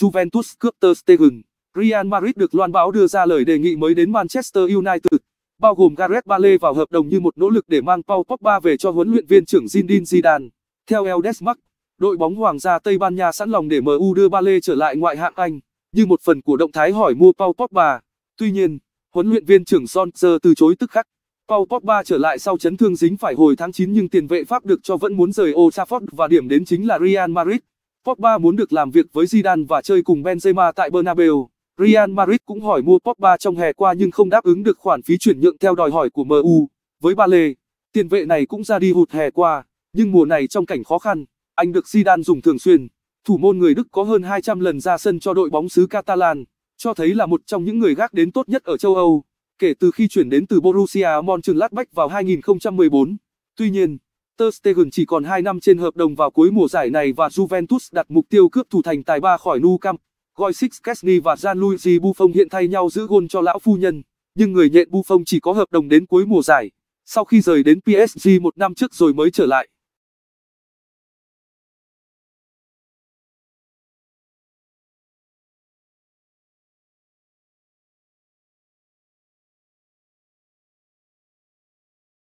Juventus cướp Ter Stegen. Real Madrid được loan báo đưa ra lời đề nghị mới đến Manchester United, bao gồm Gareth Bale vào hợp đồng như một nỗ lực để mang Paul Pogba về cho huấn luyện viên trưởng Zinedine Zidane. Theo El Desmarc, đội bóng Hoàng gia Tây Ban Nha sẵn lòng để MU đưa Bale trở lại ngoại hạng Anh, như một phần của động thái hỏi mua Paul Pogba. Tuy nhiên, huấn luyện viên trưởng Solskjaer từ chối tức khắc. Paul Pogba trở lại sau chấn thương dính phải hồi tháng 9 nhưng tiền vệ Pháp được cho vẫn muốn rời Old Trafford và điểm đến chính là Real Madrid. Pogba muốn được làm việc với Zidane và chơi cùng Benzema tại Bernabeu. Real Madrid cũng hỏi mua Pogba trong hè qua nhưng không đáp ứng được khoản phí chuyển nhượng theo đòi hỏi của MU. Với Ba Lê, tiền vệ này cũng ra đi hụt hè qua, nhưng mùa này trong cảnh khó khăn, anh được Zidane dùng thường xuyên. Thủ môn người Đức có hơn 200 lần ra sân cho đội bóng xứ Catalan, cho thấy là một trong những người gác đến tốt nhất ở châu Âu, kể từ khi chuyển đến từ Borussia Mönchengladbach vào 2014. Tuy nhiên, Ter Stegen chỉ còn 2 năm trên hợp đồng vào cuối mùa giải này và Juventus đặt mục tiêu cướp thủ thành tài ba khỏi Nou Camp. Goicsich Kesni và Gianluigi Buffon hiện thay nhau giữ gôn cho lão phu nhân, nhưng người nhện Buffon chỉ có hợp đồng đến cuối mùa giải. Sau khi rời đến PSG một năm trước rồi mới trở lại.